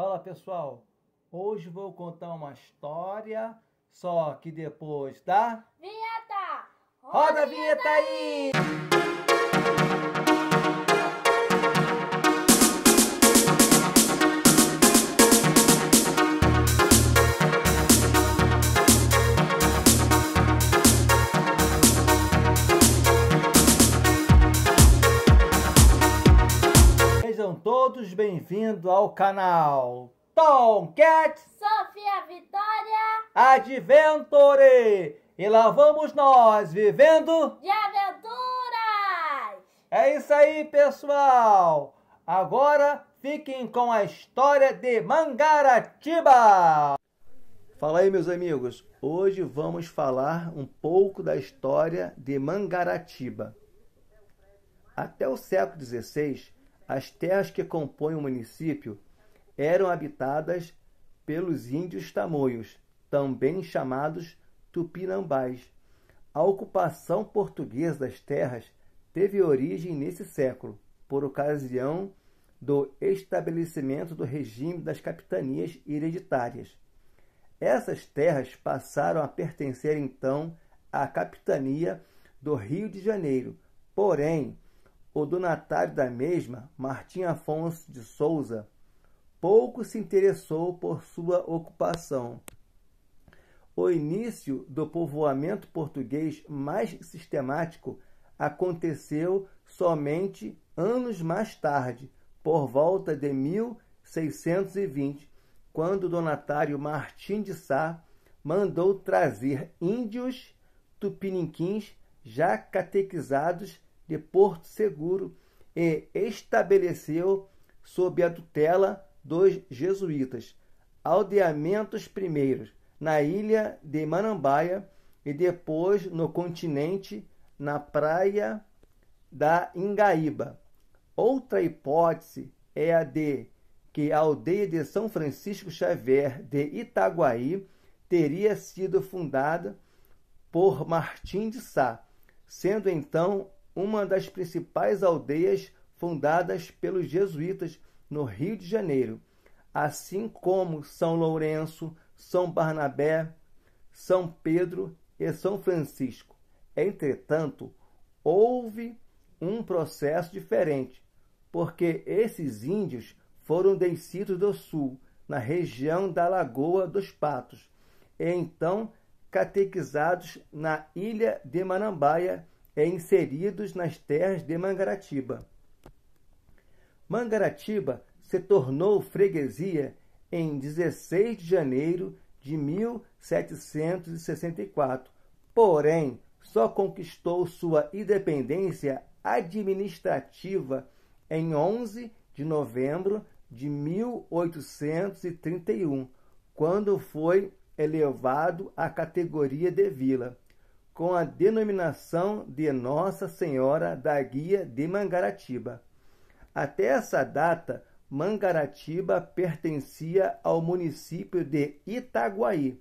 Fala pessoal, hoje vou contar uma história, só que depois da. Vinheta! Roda, Roda a vinheta aí! aí! Sejam todos bem-vindos ao canal Tomcat Sofia Vitória Adventure! E lá vamos nós vivendo de aventuras! É isso aí, pessoal! Agora fiquem com a história de Mangaratiba! Fala aí, meus amigos! Hoje vamos falar um pouco da história de Mangaratiba. Até o século XVI, as terras que compõem o município eram habitadas pelos índios tamoios, também chamados tupinambás. A ocupação portuguesa das terras teve origem nesse século, por ocasião do estabelecimento do regime das capitanias hereditárias. Essas terras passaram a pertencer então à capitania do Rio de Janeiro, porém, o donatário da mesma, Martim Afonso de Souza, pouco se interessou por sua ocupação. O início do povoamento português mais sistemático aconteceu somente anos mais tarde, por volta de 1620, quando o donatário Martim de Sá mandou trazer índios tupiniquins já catequizados de Porto Seguro e estabeleceu, sob a tutela dos jesuítas, aldeamentos primeiros na ilha de Marambaia e depois no continente, na praia da Ingaíba. Outra hipótese é a de que a aldeia de São Francisco Xavier de Itaguaí teria sido fundada por Martim de Sá, sendo então uma das principais aldeias fundadas pelos jesuítas no Rio de Janeiro, assim como São Lourenço, São Barnabé, São Pedro e São Francisco. Entretanto, houve um processo diferente, porque esses índios foram descidos do sul, na região da Lagoa dos Patos, e então catequizados na ilha de Marambaia, é inseridos nas terras de Mangaratiba. Mangaratiba se tornou freguesia em 16 de janeiro de 1764, porém só conquistou sua independência administrativa em 11 de novembro de 1831, quando foi elevado à categoria de vila com a denominação de Nossa Senhora da Guia de Mangaratiba. Até essa data, Mangaratiba pertencia ao município de Itaguaí,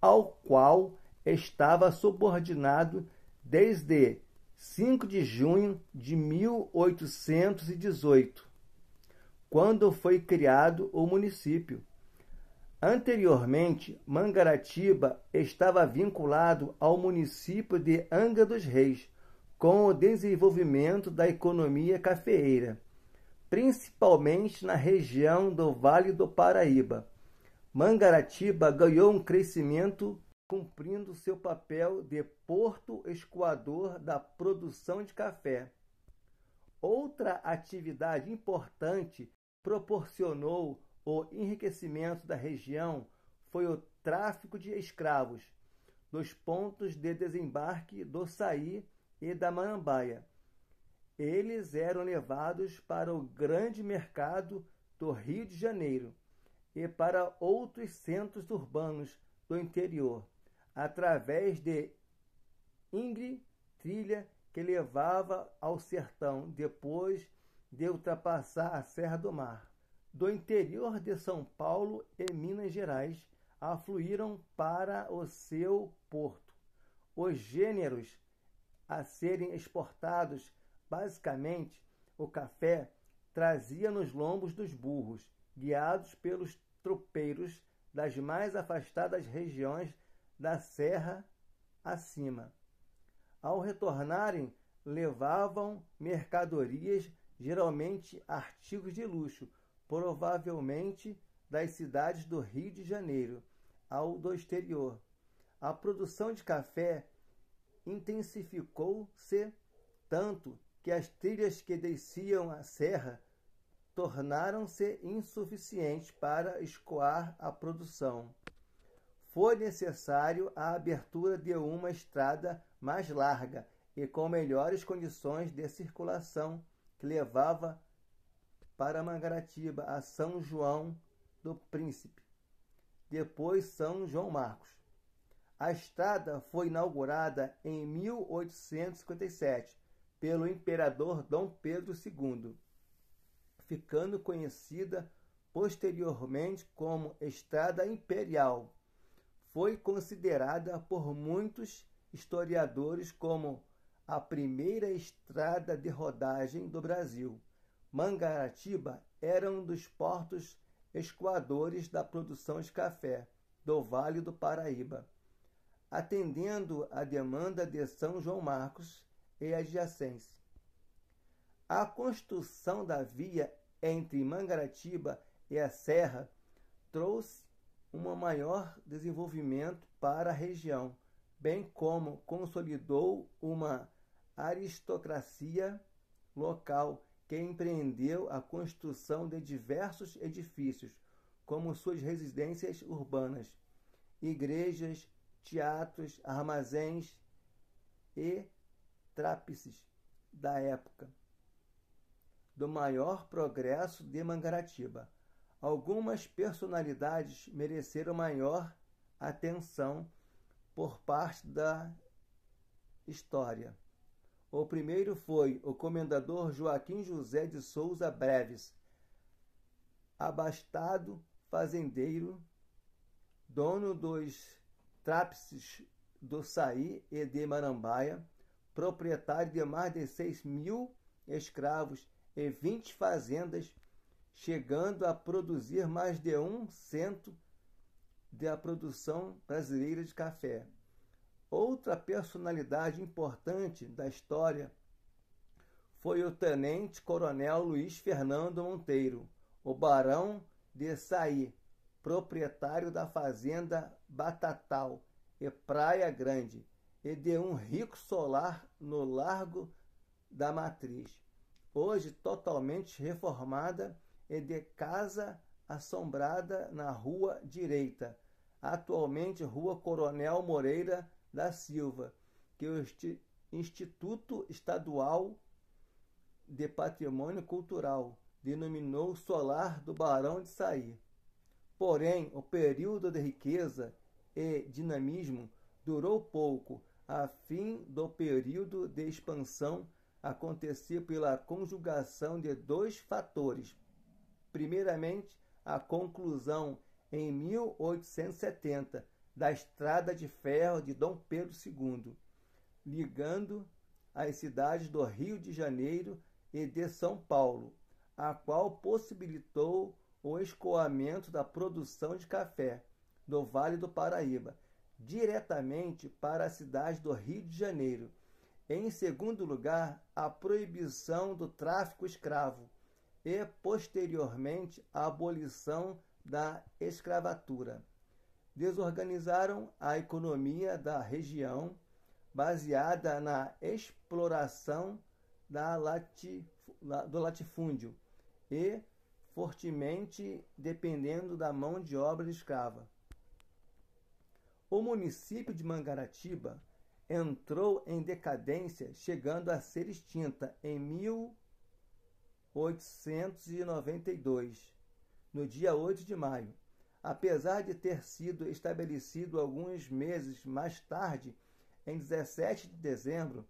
ao qual estava subordinado desde 5 de junho de 1818, quando foi criado o município, Anteriormente, Mangaratiba estava vinculado ao município de Anga dos Reis, com o desenvolvimento da economia cafeeira, principalmente na região do Vale do Paraíba. Mangaratiba ganhou um crescimento cumprindo seu papel de porto escoador da produção de café. Outra atividade importante proporcionou o enriquecimento da região foi o tráfico de escravos dos pontos de desembarque do Saí e da Manambaia. Eles eram levados para o grande mercado do Rio de Janeiro e para outros centros urbanos do interior, através de ingre trilha que levava ao sertão depois de ultrapassar a Serra do Mar do interior de São Paulo e Minas Gerais afluíram para o seu porto. Os gêneros a serem exportados, basicamente, o café trazia nos lombos dos burros, guiados pelos tropeiros das mais afastadas regiões da serra acima. Ao retornarem, levavam mercadorias, geralmente artigos de luxo, provavelmente das cidades do Rio de Janeiro ao do exterior. A produção de café intensificou-se tanto que as trilhas que desciam a serra tornaram-se insuficientes para escoar a produção. Foi necessário a abertura de uma estrada mais larga e com melhores condições de circulação que levava para Mangaratiba a São João do Príncipe, depois São João Marcos. A estrada foi inaugurada em 1857 pelo imperador Dom Pedro II, ficando conhecida posteriormente como Estrada Imperial. Foi considerada por muitos historiadores como a primeira estrada de rodagem do Brasil. Mangaratiba era um dos portos escoadores da produção de café do Vale do Paraíba, atendendo à demanda de São João Marcos e adjacência. A construção da via entre Mangaratiba e a Serra trouxe um maior desenvolvimento para a região, bem como consolidou uma aristocracia local que empreendeu a construção de diversos edifícios, como suas residências urbanas, igrejas, teatros, armazéns e trápices da época do maior progresso de Mangaratiba. Algumas personalidades mereceram maior atenção por parte da história. O primeiro foi o comendador Joaquim José de Souza Breves, abastado fazendeiro, dono dos trápices do Saí e de Marambaia, proprietário de mais de 6 mil escravos e 20 fazendas, chegando a produzir mais de um cento da produção brasileira de café. Outra personalidade importante da história foi o tenente-coronel Luiz Fernando Monteiro, o barão de Saí, proprietário da fazenda Batatal e Praia Grande, e de um rico solar no Largo da Matriz, hoje totalmente reformada e de casa assombrada na Rua Direita, atualmente Rua Coronel Moreira da Silva, que é o Instituto Estadual de Patrimônio Cultural denominou Solar do Barão de Saí. Porém, o período de riqueza e dinamismo durou pouco, a fim do período de expansão acontecer pela conjugação de dois fatores. Primeiramente, a conclusão em 1870 da estrada de ferro de Dom Pedro II, ligando as cidades do Rio de Janeiro e de São Paulo, a qual possibilitou o escoamento da produção de café do Vale do Paraíba diretamente para a cidade do Rio de Janeiro. Em segundo lugar, a proibição do tráfico escravo e, posteriormente, a abolição da escravatura desorganizaram a economia da região baseada na exploração latif do latifúndio e fortemente dependendo da mão de obra escrava. O município de Mangaratiba entrou em decadência, chegando a ser extinta em 1892, no dia 8 de maio apesar de ter sido estabelecido alguns meses mais tarde, em 17 de dezembro,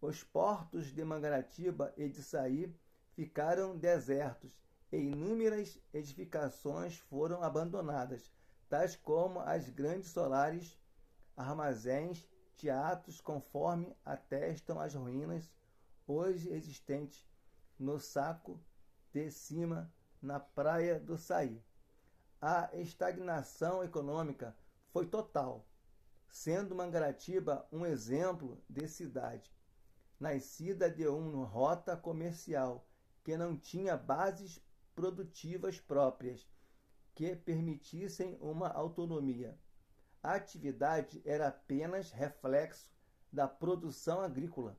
os portos de Mangaratiba e de Saí ficaram desertos e inúmeras edificações foram abandonadas, tais como as grandes solares, armazéns, teatros, conforme atestam as ruínas hoje existentes no Saco de Cima, na Praia do Saí a estagnação econômica foi total, sendo Mangaratiba um exemplo de cidade, nascida de uma rota comercial que não tinha bases produtivas próprias que permitissem uma autonomia. A atividade era apenas reflexo da produção agrícola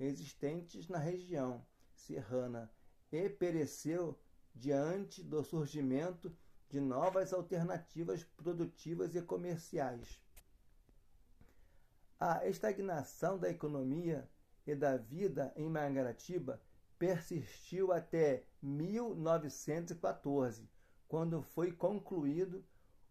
existentes na região serrana e pereceu diante do surgimento de novas alternativas produtivas e comerciais. A estagnação da economia e da vida em Mangaratiba persistiu até 1914, quando foi concluído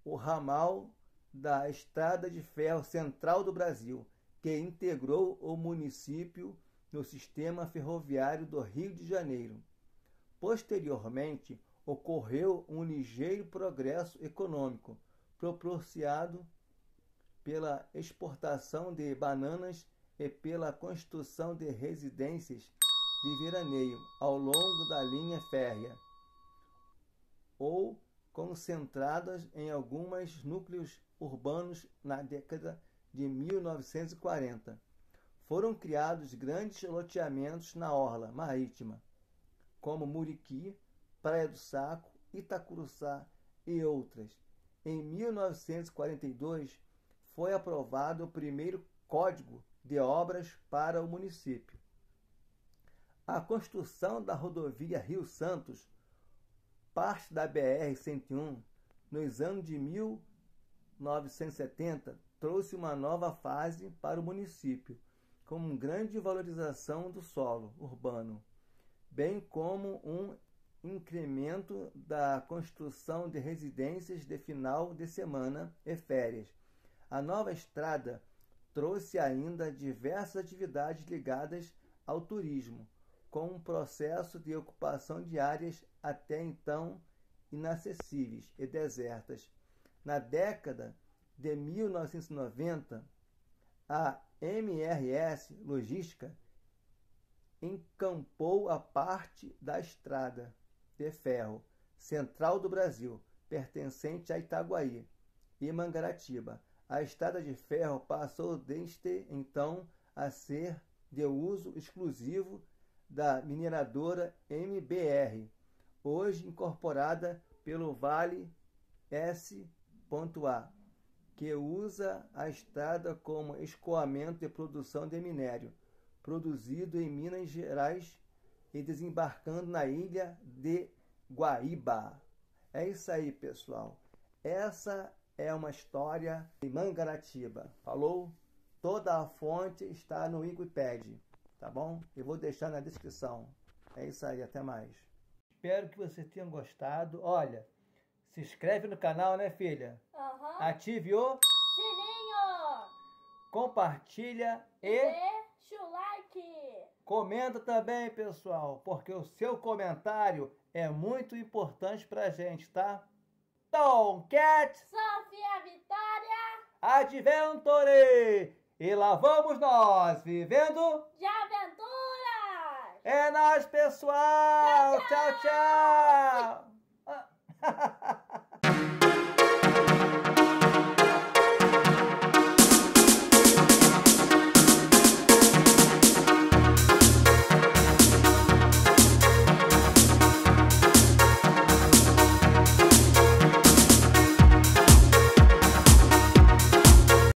o ramal da Estrada de Ferro Central do Brasil, que integrou o município no sistema ferroviário do Rio de Janeiro. Posteriormente, ocorreu um ligeiro progresso econômico, proporcionado pela exportação de bananas e pela construção de residências de veraneio ao longo da linha férrea, ou concentradas em alguns núcleos urbanos na década de 1940. Foram criados grandes loteamentos na orla marítima, como Muriqui, Praia do Saco, Itacuruçá e outras. Em 1942, foi aprovado o primeiro Código de Obras para o município. A construção da rodovia Rio Santos, parte da BR-101, nos anos de 1970, trouxe uma nova fase para o município, com grande valorização do solo urbano, bem como um incremento da construção de residências de final de semana e férias. A nova estrada trouxe ainda diversas atividades ligadas ao turismo, com um processo de ocupação de áreas até então inacessíveis e desertas. Na década de 1990, a MRS Logística encampou a parte da estrada de ferro, central do Brasil, pertencente a Itaguaí e Mangaratiba. A estrada de ferro passou desde então a ser de uso exclusivo da mineradora MBR, hoje incorporada pelo Vale S.A, que usa a estrada como escoamento de produção de minério, produzido em Minas Gerais e desembarcando na ilha de Guaíba. É isso aí, pessoal. Essa é uma história de Mangaratiba. Falou? Toda a fonte está no Wikipedia, tá bom? Eu vou deixar na descrição. É isso aí, até mais. Espero que você tenha gostado. Olha, se inscreve no canal, né, filha? Uhum. Ative o sininho. Compartilha e, e... chulá. Comenta também, pessoal, porque o seu comentário é muito importante pra gente, tá? Tomcat! Sofia Vitória! Adventure! E lá vamos nós, vivendo... De aventuras! É nóis, pessoal! tchau! tchau. tchau.